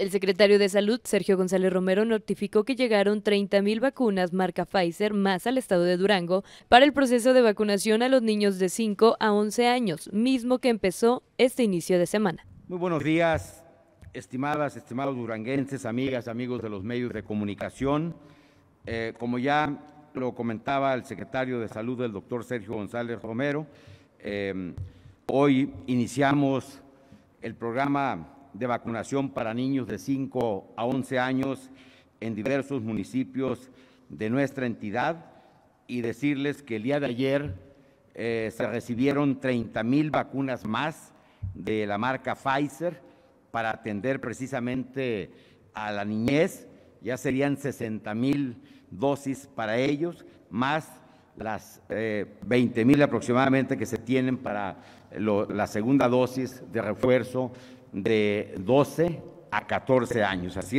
El secretario de Salud, Sergio González Romero, notificó que llegaron 30.000 vacunas marca Pfizer más al estado de Durango para el proceso de vacunación a los niños de 5 a 11 años, mismo que empezó este inicio de semana. Muy buenos días, estimadas, estimados duranguenses, amigas, amigos de los medios de comunicación. Eh, como ya lo comentaba el secretario de Salud, el doctor Sergio González Romero, eh, hoy iniciamos el programa de vacunación para niños de 5 a 11 años en diversos municipios de nuestra entidad y decirles que el día de ayer eh, se recibieron 30 mil vacunas más de la marca Pfizer para atender precisamente a la niñez. Ya serían 60 mil dosis para ellos, más las 20 eh, mil aproximadamente que se tienen para la segunda dosis de refuerzo de 12 a 14 años. Así